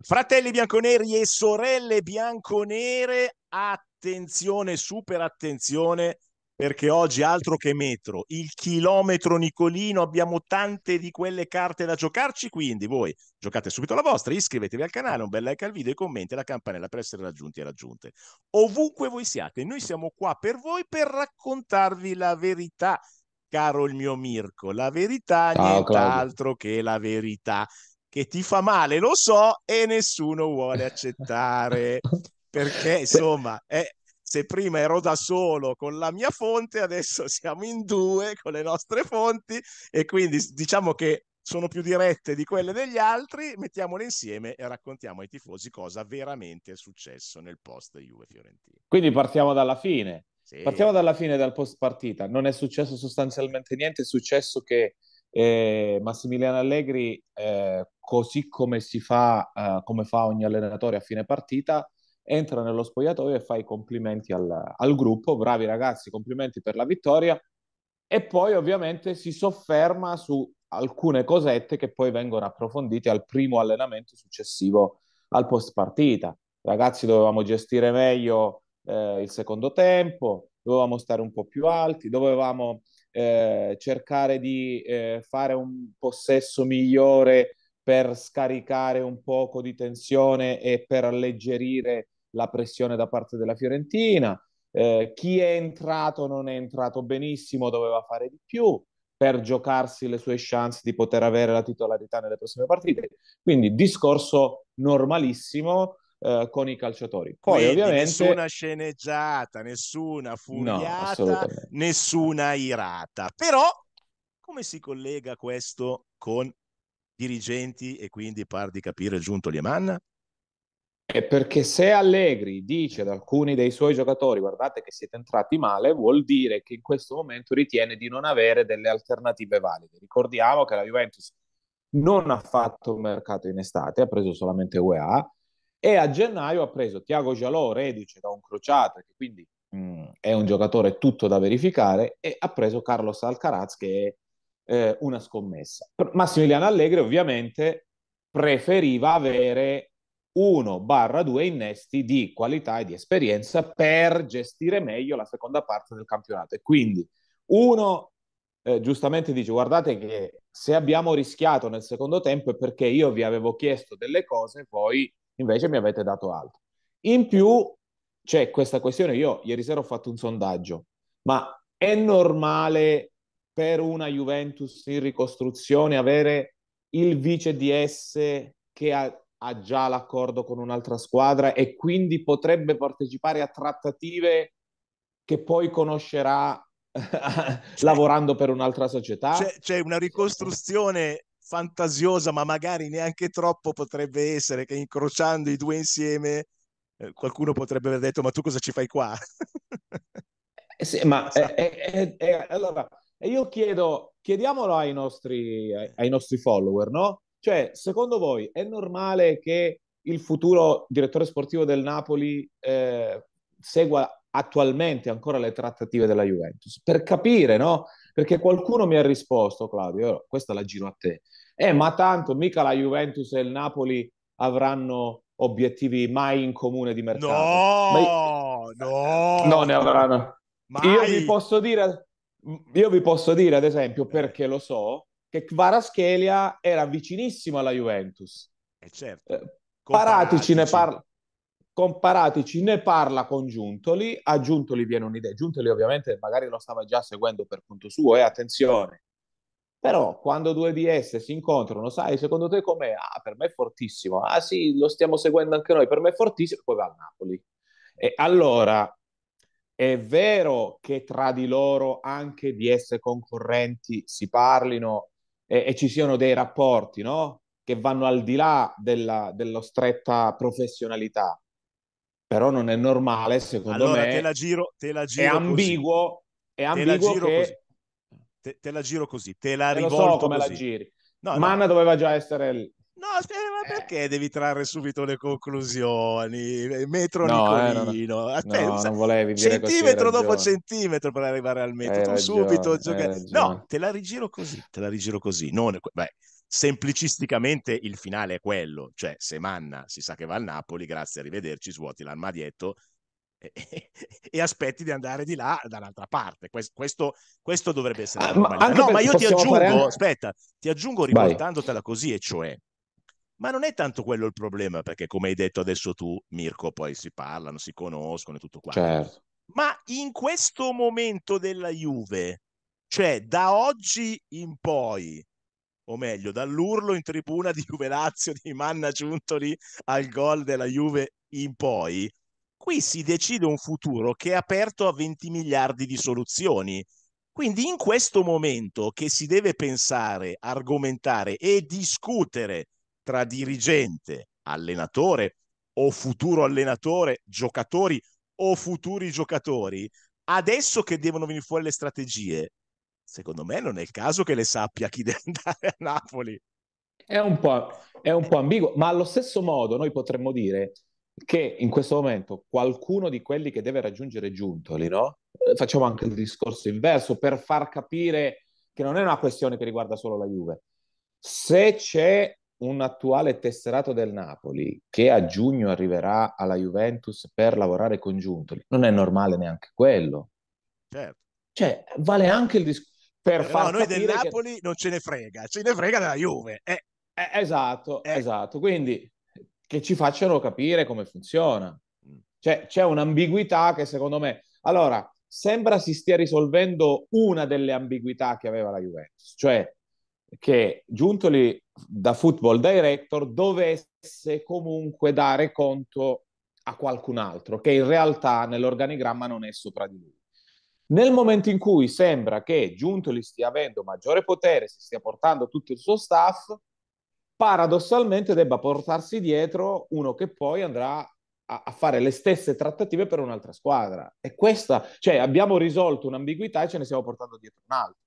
Fratelli bianconeri e sorelle bianconere, attenzione, super attenzione, perché oggi altro che metro, il chilometro Nicolino, abbiamo tante di quelle carte da giocarci, quindi voi giocate subito la vostra, iscrivetevi al canale, un bel like al video e commenti la campanella per essere raggiunti e raggiunte. Ovunque voi siate, noi siamo qua per voi per raccontarvi la verità, caro il mio Mirko, la verità Ciao, nient'altro Claudio. che la verità che ti fa male, lo so, e nessuno vuole accettare. perché insomma, eh, se prima ero da solo con la mia fonte, adesso siamo in due con le nostre fonti e quindi diciamo che sono più dirette di quelle degli altri, mettiamole insieme e raccontiamo ai tifosi cosa veramente è successo nel post Juve Fiorentina. Quindi partiamo dalla fine. Sì. Partiamo dalla fine, dal post partita. Non è successo sostanzialmente niente, è successo che e Massimiliano Allegri, eh, così come si fa, eh, come fa ogni allenatore a fine partita, entra nello spogliatoio e fa i complimenti al, al gruppo, bravi ragazzi, complimenti per la vittoria, e poi ovviamente si sofferma su alcune cosette che poi vengono approfondite al primo allenamento successivo al post partita. Ragazzi, dovevamo gestire meglio eh, il secondo tempo, dovevamo stare un po' più alti, dovevamo eh, cercare di eh, fare un possesso migliore per scaricare un poco di tensione e per alleggerire la pressione da parte della Fiorentina. Eh, chi è entrato non è entrato benissimo, doveva fare di più per giocarsi le sue chance di poter avere la titolarità nelle prossime partite. Quindi discorso normalissimo, eh, con i calciatori. Poi Quindi, ovviamente... Nessuna sceneggiata, nessuna furiata, no, nessuna irata. Però come si collega questo con dirigenti e quindi par di capire Giunto Liemanna? È perché se Allegri dice ad alcuni dei suoi giocatori guardate che siete entrati male, vuol dire che in questo momento ritiene di non avere delle alternative valide. Ricordiamo che la Juventus non ha fatto un mercato in estate, ha preso solamente UEA, e a gennaio ha preso Tiago Gialò, reduce da un crociato, che quindi mh, mm, è un giocatore tutto da verificare, e ha preso Carlos Alcaraz, che è eh, una scommessa. Massimiliano Allegri ovviamente preferiva avere 1-2 innesti di qualità e di esperienza per gestire meglio la seconda parte del campionato. E quindi uno eh, giustamente dice guardate che se abbiamo rischiato nel secondo tempo è perché io vi avevo chiesto delle cose, voi invece mi avete dato altro. In più c'è questa questione, io ieri sera ho fatto un sondaggio, ma è normale per una Juventus in ricostruzione avere il vice DS che ha, ha già l'accordo con un'altra squadra e quindi potrebbe partecipare a trattative che poi conoscerà lavorando per un'altra società? C'è, c'è una ricostruzione fantasiosa, ma magari neanche troppo potrebbe essere che incrociando i due insieme eh, qualcuno potrebbe aver detto ma tu cosa ci fai qua? eh sì, ma eh, esatto. eh, eh, eh allora io chiedo, chiediamolo ai nostri, ai, nostri follower, no? Cioè, secondo voi è normale che il futuro direttore sportivo del Napoli segua attualmente ancora le trattative della Juventus, per capire, no? Perché qualcuno mi ha risposto, Claudio, questa la giro a te, eh, ma tanto mica la Juventus e il Napoli avranno obiettivi mai in comune di mercato. No, ma... no, non ne avranno. Mai. Io vi posso dire, io vi posso dire ad esempio, eh. perché lo so, che Kvaratskhelia era vicinissimo alla Juventus. Eh certo. Eh, Paratici ne parla Comparatici ne parla con Giuntoli, a Giuntoli viene un'idea, Giuntoli ovviamente magari lo stava già seguendo per conto suo e eh, attenzione, però quando due di esse si incontrano, sai, secondo te com'è? Ah, per me è fortissimo, ah sì, lo stiamo seguendo anche noi, per me è fortissimo, poi va a Napoli. E allora, è vero che tra di loro anche di esse concorrenti si parlino e, e ci siano dei rapporti, no? Che vanno al di là della, della stretta professionalità però non è normale, secondo allora, me. Te la giro, te la giro. È ambiguo, così. è ambiguo te la, che... te, te la giro così, te la te rivolgo. So come così. la giri. No, Manna no. doveva già essere lì. No, ma eh. perché devi trarre subito le conclusioni? Metro no, Nicolino. Eh, no, Attenta, no, centimetro dopo centimetro per arrivare al metro. Hai tu ragione, subito gioca... No, te la rigiro così, te la rigiro così. Non... Beh, semplicisticamente il finale è quello, cioè se Manna si sa che va al Napoli, grazie, arrivederci, svuoti l'armadietto e, e, e aspetti di andare di là dall'altra parte. Questo, questo, questo dovrebbe essere... Ah, ma no, ma io ti aggiungo, fare... aspetta, ti aggiungo riportandotela Vai. così, e cioè, ma non è tanto quello il problema, perché come hai detto adesso tu, Mirko, poi si parlano, si conoscono e tutto quanto. Certo. Ma in questo momento della Juve, cioè da oggi in poi, o meglio, dall'urlo in tribuna di Juve Lazio di Manna Giuntoli al gol della Juve in poi, qui si decide un futuro che è aperto a 20 miliardi di soluzioni. Quindi in questo momento che si deve pensare, argomentare e discutere tra dirigente, allenatore o futuro allenatore, giocatori o futuri giocatori, adesso che devono venire fuori le strategie, secondo me non è il caso che le sappia chi deve andare a Napoli. È un po', è un po ambiguo, ma allo stesso modo noi potremmo dire che in questo momento qualcuno di quelli che deve raggiungere Giuntoli, no? Eh, facciamo anche il discorso inverso per far capire che non è una questione che riguarda solo la Juve. Se c'è un attuale tesserato del Napoli che a giugno arriverà alla Juventus per lavorare con Giuntoli, non è normale neanche quello. Certo. Cioè, vale anche il discorso per Però far noi del Napoli che... non ce ne frega, ce ne frega della Juve. Eh. Eh, eh esatto, eh. esatto. Quindi che ci facciano capire come funziona. Mm. Cioè, c'è un'ambiguità che secondo me... Allora, sembra si stia risolvendo una delle ambiguità che aveva la Juventus, cioè che Giuntoli da Football Director dovesse comunque dare conto a qualcun altro che in realtà nell'organigramma non è sopra di lui. Nel momento in cui sembra che Giuntoli stia avendo maggiore potere, si stia portando tutto il suo staff, paradossalmente debba portarsi dietro uno che poi andrà a, a fare le stesse trattative per un'altra squadra. E questa, cioè abbiamo risolto un'ambiguità e ce ne stiamo portando dietro un'altra.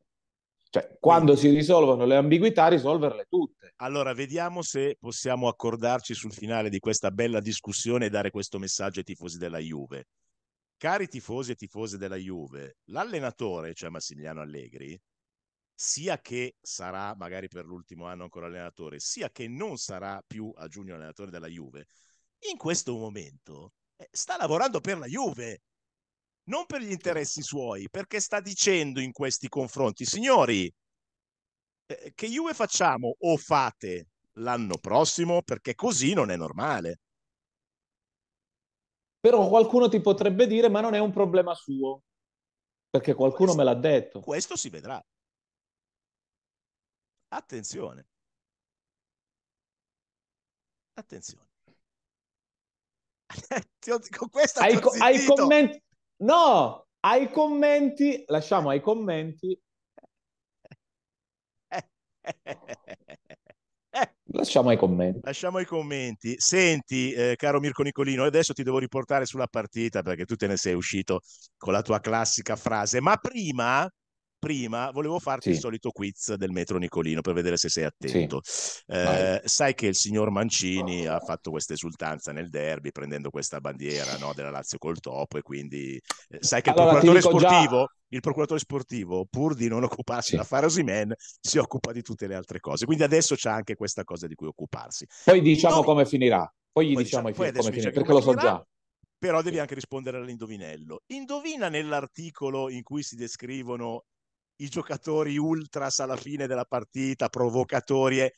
Cioè, quando si risolvono le ambiguità, risolverle tutte. Allora, vediamo se possiamo accordarci sul finale di questa bella discussione e dare questo messaggio ai tifosi della Juve cari tifosi e tifose della Juve, l'allenatore, cioè Massimiliano Allegri, sia che sarà magari per l'ultimo anno ancora allenatore, sia che non sarà più a giugno allenatore della Juve, in questo momento eh, sta lavorando per la Juve, non per gli interessi suoi, perché sta dicendo in questi confronti, signori, eh, che Juve facciamo o fate l'anno prossimo, perché così non è normale. Però qualcuno ti potrebbe dire, ma non è un problema suo, perché qualcuno questo, me l'ha detto. Questo si vedrà. Attenzione. Attenzione. Con questa ai, co- ai commenti... No, ai commenti, lasciamo ai commenti eh, eh, eh, eh, lasciamo ai commenti. Lasciamo ai commenti. Senti, eh, caro Mirko Nicolino, adesso ti devo riportare sulla partita perché tu te ne sei uscito con la tua classica frase, ma prima prima volevo farti sì. il solito quiz del metro Nicolino per vedere se sei attento. Sì. Eh, sai che il signor Mancini oh. ha fatto questa esultanza nel derby prendendo questa bandiera no, della Lazio col topo e quindi eh, sai che allora, il procuratore sportivo... Già il procuratore sportivo, pur di non occuparsi sì. dell'affare Osimen, si occupa di tutte le altre cose. Quindi adesso c'è anche questa cosa di cui occuparsi. Poi diciamo Noi... come finirà. Poi gli poi diciamo, diciamo poi come finirà, perché lo so già. Però devi anche rispondere all'indovinello. Indovina nell'articolo in cui si descrivono i giocatori ultras alla fine della partita, provocatori.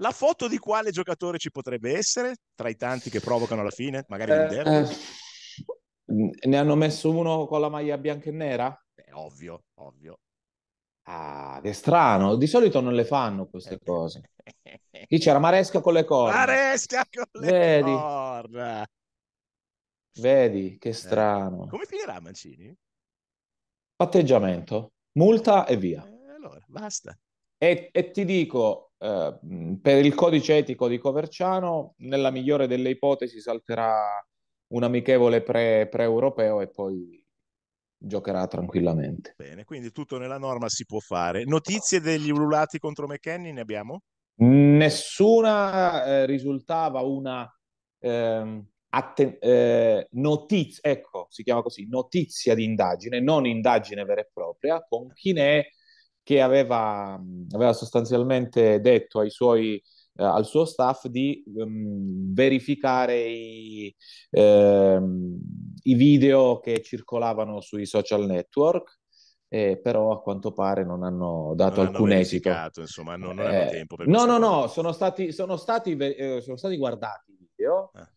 La foto di quale giocatore ci potrebbe essere tra i tanti che provocano alla fine? Magari eh, eh, ne hanno messo uno con la maglia bianca e nera? Beh, ovvio, ovvio. Ah, che strano, di solito non le fanno queste eh. cose. Qui c'era? Maresca con le corna. Maresca con le Vedi. corna. Vedi, che eh, strano. Eh, come finirà Mancini? Patteggiamento multa e via. Eh, allora, basta. E, e ti dico, eh, per il codice etico di Coverciano, nella migliore delle ipotesi salterà un amichevole pre, pre-europeo e poi giocherà tranquillamente. Bene, quindi tutto nella norma si può fare. Notizie degli ululati contro McKenny ne abbiamo? Nessuna eh, risultava una, eh, atten- eh, notizia, ecco, si chiama così, notizia di indagine, non indagine vera e propria, con Chinè che aveva, aveva sostanzialmente detto ai suoi eh, al suo staff di um, verificare i, ehm, i, video che circolavano sui social network. Eh, però a quanto pare non hanno dato non alcun hanno esito. Insomma, non, non eh, hanno tempo per No, no, no, sono stati, sono, stati, eh, sono stati guardati i video, ah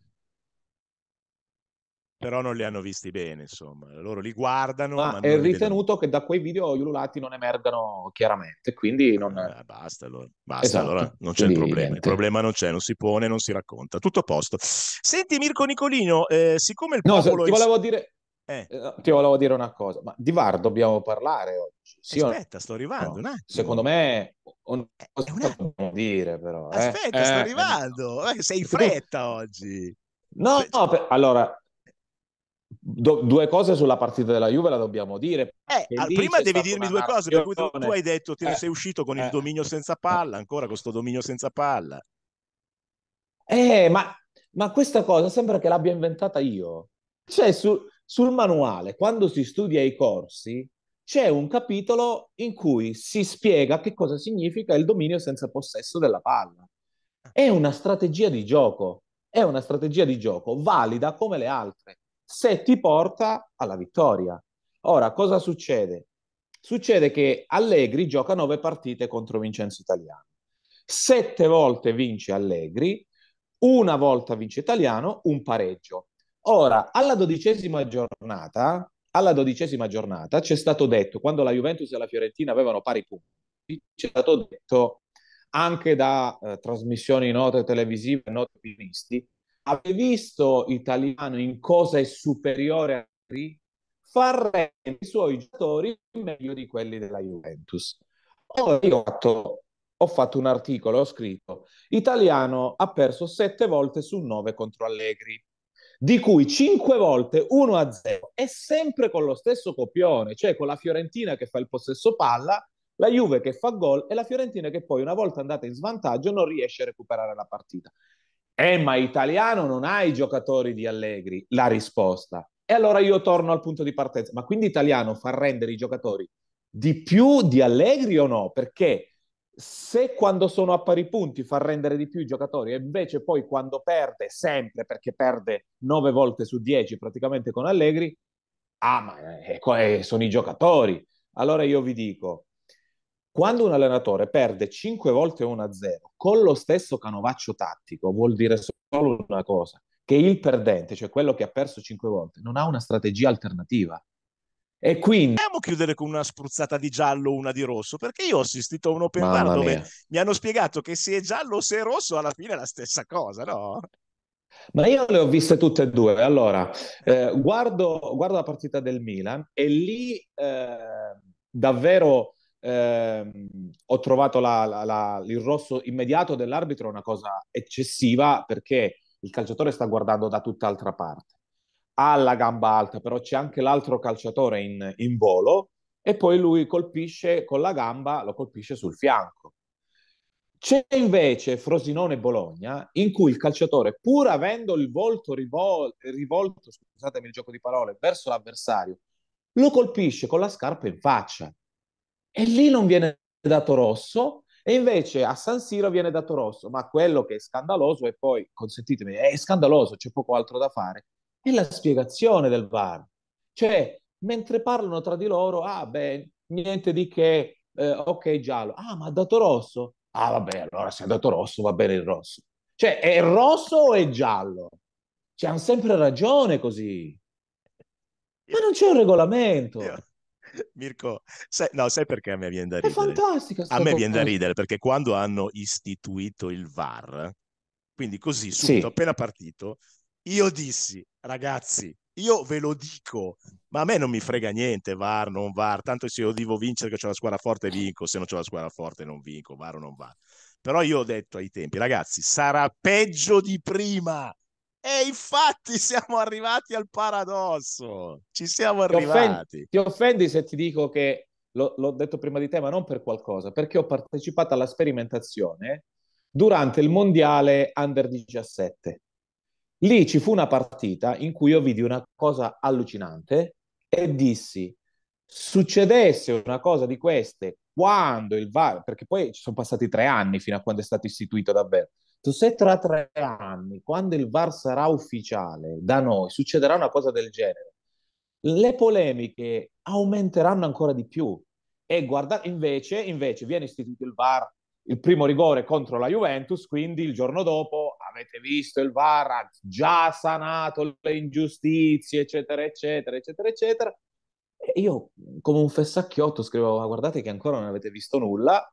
però non li hanno visti bene, insomma, loro li guardano. Ma, ma è ritenuto vedono. che da quei video gli ululati non emergano chiaramente, quindi non... Ah, basta, allora, basta, esatto. allora non c'è quindi, il problema, niente. il problema non c'è, non si pone, non si racconta, tutto a posto. Senti Mirko Nicolino, eh, siccome il no, popolo... No, ti volevo dire... Eh. eh ti volevo dire una cosa, ma di VAR dobbiamo parlare oggi. Sì, aspetta, sto arrivando. No, secondo me, eh, un... cosa un... dire però. Aspetta, eh? sto arrivando. Sei in fretta oggi. No, no per... allora Do, due cose sulla partita della Juve la dobbiamo dire. Eh, prima devi dirmi due cose, per cui tu, hai detto che eh, sei uscito con eh, il dominio senza palla, ancora con sto dominio senza palla. Eh, ma, ma questa cosa sembra che l'abbia inventata io. Cioè, su, sul manuale, quando si studia i corsi, c'è un capitolo in cui si spiega che cosa significa il dominio senza possesso della palla. È una strategia di gioco, è una strategia di gioco valida come le altre se ti porta alla vittoria. Ora, cosa succede? Succede che Allegri gioca nove partite contro Vincenzo Italiano. Sette volte vince Allegri, una volta vince Italiano, un pareggio. Ora, alla dodicesima giornata, alla dodicesima giornata c'è stato detto, quando la Juventus e la Fiorentina avevano pari punti, c'è stato detto anche da eh, trasmissioni note televisive, note opinionisti, avete visto Italiano in cosa è superiore a lui, Far i suoi giocatori meglio di quelli della Juventus. Ora io ho fatto, ho fatto un articolo, ho scritto Italiano ha perso sette volte su nove contro Allegri, di cui cinque volte 1 a 0 e sempre con lo stesso copione, cioè con la Fiorentina che fa il possesso palla, la Juve che fa gol e la Fiorentina che poi una volta andata in svantaggio non riesce a recuperare la partita. Eh, ma italiano non ha i giocatori di Allegri, la risposta. E allora io torno al punto di partenza. Ma quindi italiano fa rendere i giocatori di più di Allegri o no? Perché se quando sono a pari punti fa rendere di più i giocatori e invece poi quando perde, sempre perché perde nove volte su dieci praticamente con Allegri, ah ma eh, eh, eh sono i giocatori. Allora io vi dico, quando un allenatore perde 5 volte 1-0 con lo stesso canovaccio tattico, vuol dire solo una cosa, che il perdente, cioè quello che ha perso 5 volte, non ha una strategia alternativa. E quindi... Andiamo a chiudere con una spruzzata di giallo, una di rosso, perché io ho assistito a un open Mamma bar dove mia. mi hanno spiegato che se è giallo o se è rosso alla fine è la stessa cosa, no? Ma io le ho viste tutte e due. Allora, eh, guardo, guardo, la partita del Milan e lì eh, davvero ehm, ho trovato la, la, la, il rosso immediato dell'arbitro una cosa eccessiva perché il calciatore sta guardando da tutt'altra parte. Ha la gamba alta, però c'è anche l'altro calciatore in, in volo e poi lui colpisce con la gamba, lo colpisce sul fianco. C'è invece Frosinone-Bologna in cui il calciatore, pur avendo il volto rivol- rivolto, scusatemi il gioco di parole, verso l'avversario, lo colpisce con la scarpa in faccia e lì non viene dato rosso e invece a San Siro viene dato rosso, ma quello che è scandaloso e poi, consentitemi, è scandaloso, c'è poco altro da fare, è la spiegazione del VAR. Cioè, mentre parlano tra di loro, ah beh, niente di che, eh, ok giallo, ah ma ha dato rosso? Ah vabbè, allora se ha dato rosso va bene il rosso. Cioè, è rosso o è giallo? Cioè, hanno sempre ragione così. Ma non c'è un regolamento. Yeah. Mirko, sai, no, sai perché a me viene da ridere? È fantastico. A me viene da ridere perché quando hanno istituito il VAR, quindi così subito sì. appena partito, io dissi, ragazzi, io ve lo dico, ma a me non mi frega niente VAR, non VAR, tanto se io devo vincere che ho la squadra forte vinco, se non ho la squadra forte non vinco, VAR o non VAR. Però io ho detto ai tempi, ragazzi, sarà peggio di prima e infatti siamo arrivati al paradosso. Ci siamo arrivati. Ti offendi, ti offendi se ti dico che l'ho, l'ho detto prima di te, ma non per qualcosa, perché ho partecipato alla sperimentazione durante il mondiale under 17. Lì ci fu una partita in cui io vidi una cosa allucinante e dissi: succedesse una cosa di queste quando il VAR, perché poi ci sono passati tre anni fino a quando è stato istituito davvero, se tra tre anni, quando il VAR sarà ufficiale da noi, succederà una cosa del genere, le polemiche aumenteranno ancora di più. E guarda, invece, invece viene istituito il VAR, il primo rigore contro la Juventus, quindi il giorno dopo avete visto il VAR ha già sanato le ingiustizie, eccetera, eccetera, eccetera, eccetera. E io come un fessacchiotto scrivevo, guardate che ancora non avete visto nulla,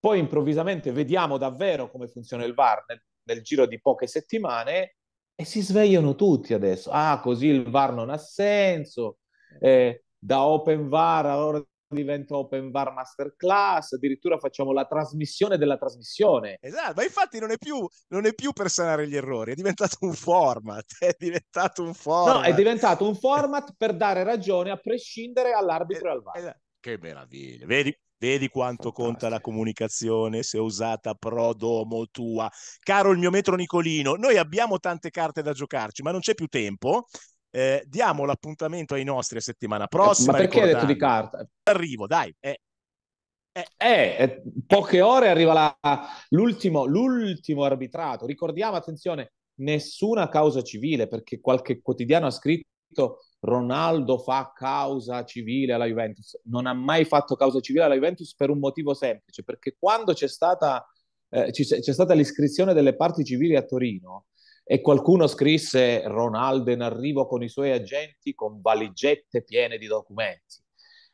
poi improvvisamente vediamo davvero come funziona il VAR nel, nel giro di poche settimane e si svegliano tutti adesso. Ah, così il VAR non ha senso. Eh, da Open VAR allora diventa Open VAR Masterclass, addirittura facciamo la trasmissione della trasmissione. Esatto, ma infatti non è più, non è più per sanare gli errori, è diventato un format, è diventato un format. No, è diventato un format per dare ragione a prescindere all'arbitro e al VAR. Esatto. Che meraviglia, vedi? Vedi quanto Fantastico. conta la comunicazione se usata pro domo tua. Caro il mio metro Nicolino, noi abbiamo tante carte da giocarci, ma non c'è più tempo. Eh, diamo l'appuntamento ai nostri a settimana prossima. Ma perché hai detto di carta? Arrivo, dai. Eh, eh, eh, poche ore arriva la, l'ultimo, l'ultimo, arbitrato. Ricordiamo, attenzione, nessuna causa civile perché qualche quotidiano ha scritto scritto Ronaldo fa causa civile alla Juventus. Non ha mai fatto causa civile alla Juventus per un motivo semplice, perché quando c'è stata, eh, c'è, c'è stata l'iscrizione delle parti civili a Torino e qualcuno scrisse Ronaldo in arrivo con i suoi agenti con valigette piene di documenti.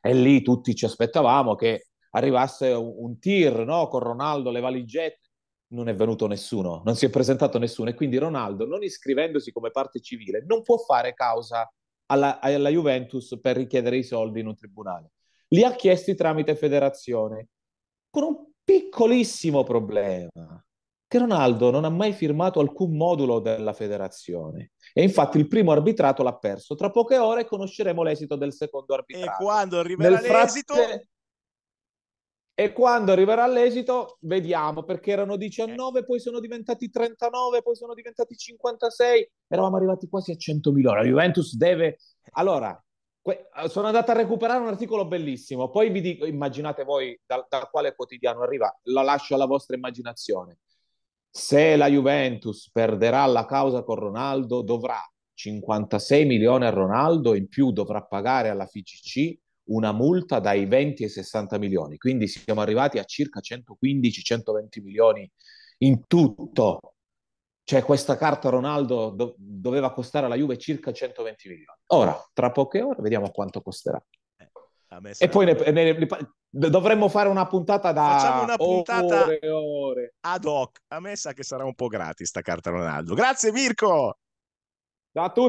E lì tutti ci aspettavamo che arrivasse un, un tir no? con Ronaldo, le valigette, non è venuto nessuno, non si è presentato nessuno e quindi Ronaldo, non iscrivendosi come parte civile, non può fare causa alla, alla Juventus per richiedere i soldi in un tribunale. Li ha chiesti tramite federazione, con un piccolissimo problema, che Ronaldo non ha mai firmato alcun modulo della federazione e infatti il primo arbitrato l'ha perso. Tra poche ore conosceremo l'esito del secondo arbitrato. E quando arriverà Nel l'esito, frate... E quando arriverà l'esito, vediamo, perché erano 19, poi sono diventati 39, poi sono diventati 56, eravamo arrivati quasi a 100.000. La Juventus deve... Allora, que... sono andato a recuperare un articolo bellissimo, poi vi dico, immaginate voi da, da quale quotidiano arriva, lo lascio alla vostra immaginazione. Se la Juventus perderà la causa con Ronaldo, dovrà 56 milioni a Ronaldo, in più dovrà pagare alla FCC una multa dai 20 ai 60 milioni, quindi siamo arrivati a circa 115-120 milioni in tutto. Cioè questa carta Ronaldo do- doveva costare alla Juve circa 120 milioni. Ora, tra poche ore, vediamo quanto costerà. Eh, e poi ne, ne, ne, dovremmo fare una puntata da Facciamo una puntata ore, ore. ad hoc. A me sa che sarà un po' gratis sta carta Ronaldo. Grazie Mirko! Ciao a tutti!